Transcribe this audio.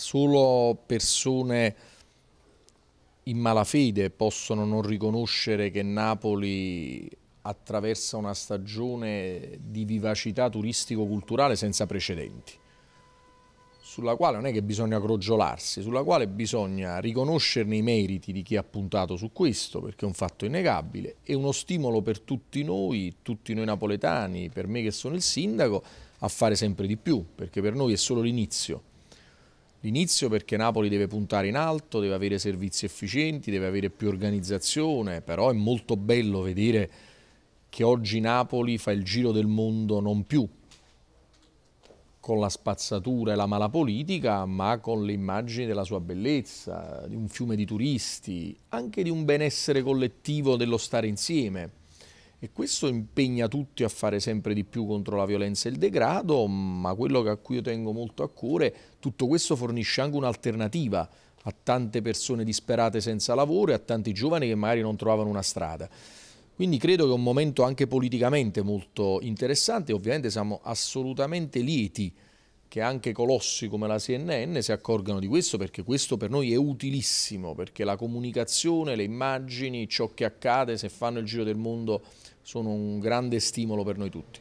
solo persone in malafede possono non riconoscere che Napoli attraversa una stagione di vivacità turistico-culturale senza precedenti, sulla quale non è che bisogna crogiolarsi, sulla quale bisogna riconoscerne i meriti di chi ha puntato su questo, perché è un fatto innegabile, è uno stimolo per tutti noi, tutti noi napoletani, per me che sono il sindaco, a fare sempre di più, perché per noi è solo l'inizio l'inizio perché Napoli deve puntare in alto, deve avere servizi efficienti, deve avere più organizzazione, però è molto bello vedere che oggi Napoli fa il giro del mondo non più con la spazzatura e la mala politica, ma con le immagini della sua bellezza, di un fiume di turisti, anche di un benessere collettivo dello stare insieme. E questo impegna tutti a fare sempre di più contro la violenza e il degrado, ma quello a cui io tengo molto a cuore, tutto questo fornisce anche un'alternativa a tante persone disperate senza lavoro e a tanti giovani che magari non trovavano una strada. Quindi credo che è un momento anche politicamente molto interessante, ovviamente siamo assolutamente lieti che anche colossi come la CNN si accorgano di questo perché questo per noi è utilissimo, perché la comunicazione, le immagini, ciò che accade se fanno il giro del mondo sono un grande stimolo per noi tutti.